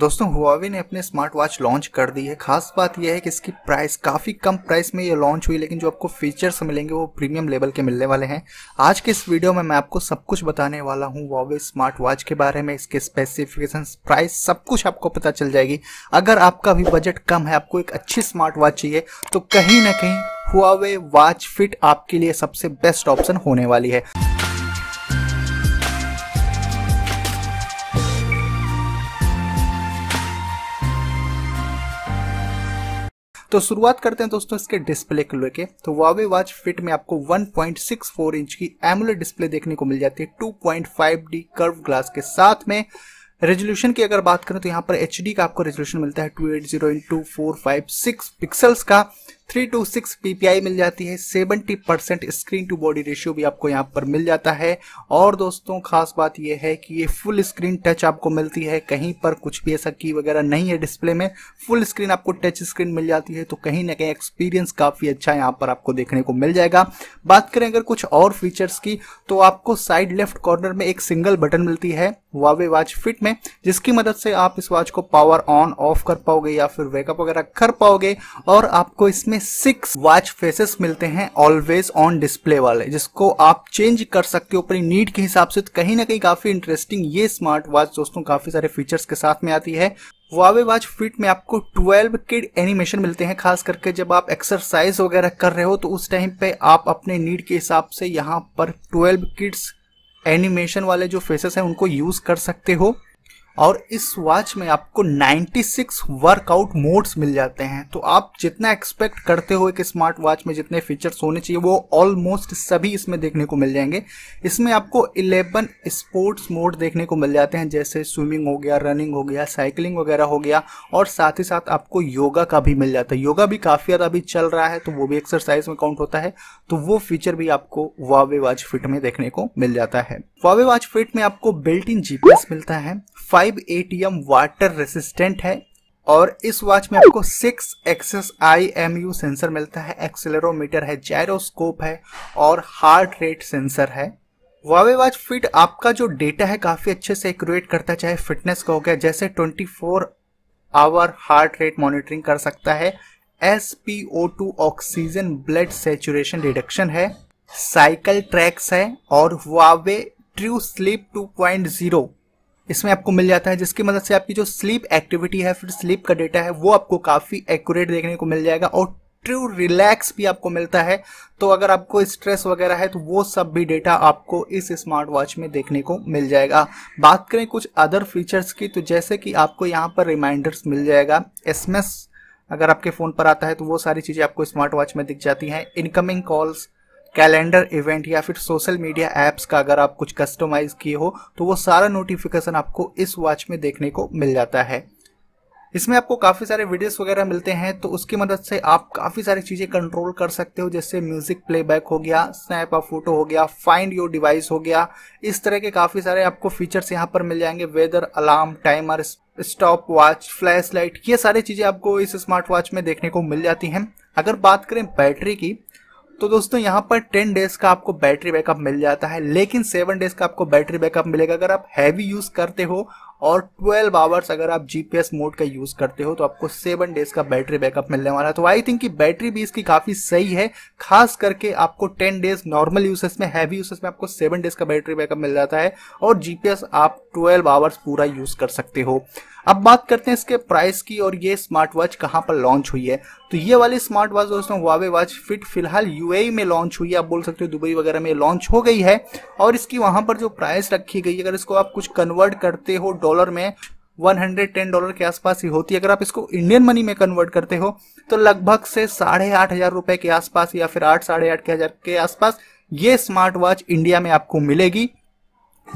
दोस्तों हुआवे ने अपने स्मार्ट वॉच लॉन्च कर दी है खास बात यह है कि इसकी प्राइस काफ़ी कम प्राइस में ये लॉन्च हुई लेकिन जो आपको फीचर्स मिलेंगे वो प्रीमियम लेवल के मिलने वाले हैं आज के इस वीडियो में मैं आपको सब कुछ बताने वाला हूँ हुआवे स्मार्ट वॉच के बारे में इसके स्पेसिफिकेशन प्राइस सब कुछ आपको पता चल जाएगी अगर आपका भी बजट कम है आपको एक अच्छी स्मार्ट वॉच चाहिए तो कहीं ना कहीं हुआवे वॉच फिट आपके लिए सबसे बेस्ट ऑप्शन होने वाली है तो शुरुआत करते हैं दोस्तों इसके डिस्प्ले को लेके तो वावे वाच फिट में आपको 1.64 इंच की एमुलेट डिस्प्ले देखने को मिल जाती है 2.5D कर्व ग्लास के साथ में रेजोल्यूशन की अगर बात करें तो यहाँ पर एच का आपको रेजोल्यूशन मिलता है two eight zero four five six pixels का थ्री टू सिक्स पीपीआई मिल जाती है seventy percent screen to body ratio भी आपको यहाँ पर मिल जाता है और दोस्तों खास बात यह है कि ये फुल स्क्रीन टच आपको मिलती है कहीं पर कुछ भी ऐसा की वगैरह नहीं है डिस्प्ले में फुल स्क्रीन आपको टच स्क्रीन मिल जाती है तो कहीं ना कहीं एक्सपीरियंस काफ़ी अच्छा यहाँ पर आपको देखने को मिल जाएगा बात करें अगर कुछ और फीचर्स की तो आपको साइड लेफ्ट कॉर्नर में एक सिंगल बटन मिलती है वावे वॉच फिट में जिसकी मदद से आप इस वॉच को पावर ऑन ऑफ कर पाओगे या फिर वेकअप वगैरह कर पाओगे और आपको इसमें सिक्स वॉच फेसेस मिलते हैं ऑलवेज ऑन डिस्प्ले वाले जिसको आप चेंज कर सकते हो अपनी नीड के हिसाब से तो कहीं ना कहीं काफी इंटरेस्टिंग ये स्मार्ट वॉच दोस्तों काफी सारे फीचर्स के साथ में आती है वावे वॉच फिट में आपको 12 किड एनिमेशन मिलते हैं खास करके जब आप एक्सरसाइज वगैरह कर रहे हो तो उस टाइम पे आप अपने नीड के हिसाब से यहाँ पर 12 किड्स एनिमेशन वाले जो फेसेस हैं उनको यूज कर सकते हो और इस वॉच में आपको 96 वर्कआउट मोड्स मिल जाते हैं तो आप जितना एक्सपेक्ट करते हो एक स्मार्ट वॉच में जितने फीचर्स होने चाहिए वो ऑलमोस्ट सभी इसमें देखने को मिल जाएंगे इसमें आपको 11 स्पोर्ट्स मोड देखने को मिल जाते हैं जैसे स्विमिंग हो गया रनिंग हो गया साइकिलिंग वगैरह हो गया और साथ ही साथ आपको योगा का भी मिल जाता है योगा भी काफ़ी ज़्यादा अभी चल रहा है तो वो भी एक्सरसाइज में काउंट होता है तो वो फीचर भी आपको वावे वॉच फिट में देखने को मिल जाता है वावे वॉच फिट में आपको बिल्ट इन जीपीएस मिलता है फाइव एटीएम वाटर रेसिस्टेंट है और इस वॉच में आपको six axis I M U sensor मिलता है एक्सेलरोमीटर है जायरोस्कोप है और हार्ट रेट सेंसर है वावे वॉच फिट आपका जो डेटा है काफ़ी अच्छे से एक्यूरेट करता है चाहे फिटनेस का हो गया जैसे 24 आवर हार्ट रेट मॉनिटरिंग कर सकता है S P O two oxygen blood saturation reduction है साइकिल ट्रैक्स है और वावे ट्रू स्लीप 2.0 इसमें आपको मिल जाता है जिसकी मदद से आपकी जो स्लीप एक्टिविटी है फिर स्लीप का डेटा है वो आपको काफ़ी एक्यूरेट देखने को मिल जाएगा और ट्रू रिलैक्स भी आपको मिलता है तो अगर आपको स्ट्रेस वगैरह है तो वो सब भी डेटा आपको इस स्मार्ट वॉच में देखने को मिल जाएगा बात करें कुछ अदर फीचर्स की तो जैसे कि आपको यहाँ पर रिमाइंडर्स मिल जाएगा एस अगर आपके फ़ोन पर आता है तो वो सारी चीज़ें आपको स्मार्ट वॉच में दिख जाती हैं इनकमिंग कॉल्स कैलेंडर इवेंट या फिर सोशल मीडिया ऐप्स का अगर आप कुछ कस्टमाइज किए हो तो वो सारा नोटिफिकेशन आपको इस वॉच में देखने को मिल जाता है इसमें आपको काफ़ी सारे वीडियोस वगैरह मिलते हैं तो उसकी मदद से आप काफ़ी सारी चीज़ें कंट्रोल कर सकते हो जैसे म्यूजिक प्लेबैक हो गया स्नैप ऑफ फोटो हो गया फाइंड योर डिवाइस हो गया इस तरह के काफ़ी सारे आपको फीचर्स यहाँ पर मिल जाएंगे weather alarm timer stop watch flash light ये सारी चीज़ें आपको इस स्मार्ट वॉच में देखने को मिल जाती हैं अगर बात करें बैटरी की तो दोस्तों यहाँ पर टेन डेज का आपको बैटरी बैकअप मिल जाता है लेकिन सेवन डेज का आपको बैटरी बैकअप मिलेगा अगर आप हैवी यूज करते हो और 12 आवर्स अगर आप जीपीएस मोड का यूज करते हो तो आपको सेवन डेज का बैटरी बैकअप मिलने वाला है तो आई थिंक कि बैटरी भी इसकी काफी सही है खास करके आपको 10 डेज नॉर्मल यूसेस में हैवी यूसेस में आपको सेवन डेज का बैटरी बैकअप मिल जाता है और जीपीएस आप 12 आवर्स पूरा यूज कर सकते हो अब बात करते हैं इसके प्राइस की और ये स्मार्ट वॉच कहाँ पर लॉन्च हुई है तो ये वाली स्मार्ट वॉच दोस्तों वावे वॉच फिट फिलहाल यूएई e में लॉन्च हुई है आप बोल सकते हो दुबई वगैरह में लॉन्च हो गई है और इसकी वहां पर जो प्राइस रखी गई है अगर इसको आप कुछ कन्वर्ट करते हो डॉलर में 110 डॉलर के आसपास ही होती है अगर आप इसको इंडियन मनी में कन्वर्ट करते हो तो लगभग से साढ़े आठ हजार रुपए के आसपास या फिर आठ साढ़े आठ के हजार के आसपास ये स्मार्ट वॉच इंडिया में आपको मिलेगी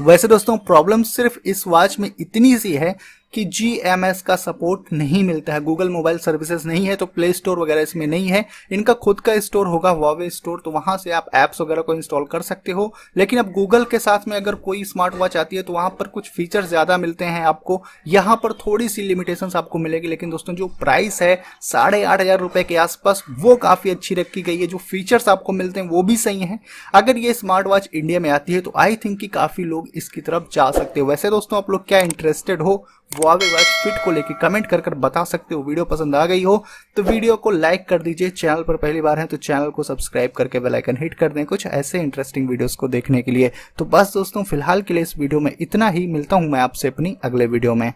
वैसे दोस्तों प्रॉब्लम सिर्फ इस वॉच में इतनी सी है कि जी एम एस का सपोर्ट नहीं मिलता है गूगल मोबाइल सर्विसेज नहीं है तो प्ले स्टोर वगैरह इसमें नहीं है इनका खुद का स्टोर होगा वावे स्टोर तो वहां से आप एप्स वगैरह को इंस्टॉल कर सकते हो लेकिन अब गूगल के साथ में अगर कोई स्मार्ट वॉच आती है तो वहां पर कुछ फीचर ज्यादा मिलते हैं आपको यहाँ पर थोड़ी सी लिमिटेशन आपको मिलेगी लेकिन दोस्तों जो प्राइस है साढ़े आठ हजार रुपए के आसपास वो काफी अच्छी रखी गई है जो फीचर्स आपको मिलते हैं वो भी सही है अगर ये स्मार्ट वॉच इंडिया में आती है तो आई थिंक कि काफी लोग इसकी तरफ जा सकते हो वैसे दोस्तों आप लोग क्या इंटरेस्टेड हो एक बार फिट को लेके कमेंट कर कर बता सकते हो वीडियो पसंद आ गई हो तो वीडियो को लाइक कर दीजिए चैनल पर पहली बार हैं तो चैनल को सब्सक्राइब करके बेल आइकन हिट कर दें कुछ ऐसे इंटरेस्टिंग वीडियोस को देखने के लिए तो बस दोस्तों फिलहाल के लिए इस वीडियो में इतना ही मिलता हूं मैं आपसे अपनी अगले वीडियो में